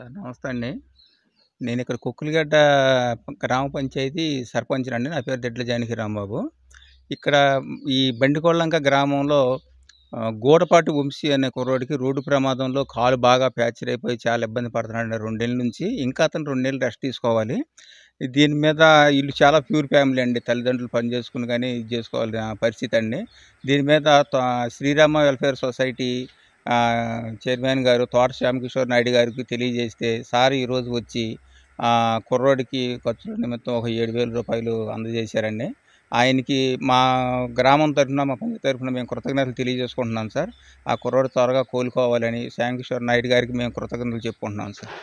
sir నమస్తే అండి నేను ఇక్కడ కుక్కులగడ్డ గ్రామ పంచాయతీ సర్పంచ్ అండి నా పేరు దెడ్ల జానకి రాంబాబు ఇక్కడ ఈ బండికోళ్ళంక గ్రామంలో గూడపాటి వంశీ అనే కుర్రోడికి రోడ్డు ప్రమాదంలో కాలు బాగా ప్యాచర్ అయిపోయి చాలా ఇబ్బంది పడుతున్నాడు రెండేళ్ళ నుంచి ఇంకా అతను రెండేళ్ళు రెస్ట్ తీసుకోవాలి దీని మీద వీళ్ళు చాలా ప్యూర్ ఫ్యామిలీ అండి తల్లిదండ్రులు పని చేసుకుని కానీ ఇది చేసుకోవాలి పరిస్థితి అండి దీని మీద శ్రీరామ వెల్ఫేర్ సొసైటీ చైర్మన్ గారు తోట శ్యామకిషోర్ నాయుడు గారికి తెలియజేస్తే సార్ ఈరోజు వచ్చి కుర్రోడికి ఖర్చుల నిమిత్తం ఒక ఏడు వేల రూపాయలు అందజేశారండి ఆయనకి మా గ్రామం తరఫున మా పంచాయతీ తరఫున మేము కృతజ్ఞతలు తెలియజేసుకుంటున్నాం సార్ ఆ కుర్రోడు త్వరగా కోలుకోవాలని శ్యామకిషోర్ నాయుడు గారికి మేము కృతజ్ఞతలు చెప్పుకుంటున్నాం సార్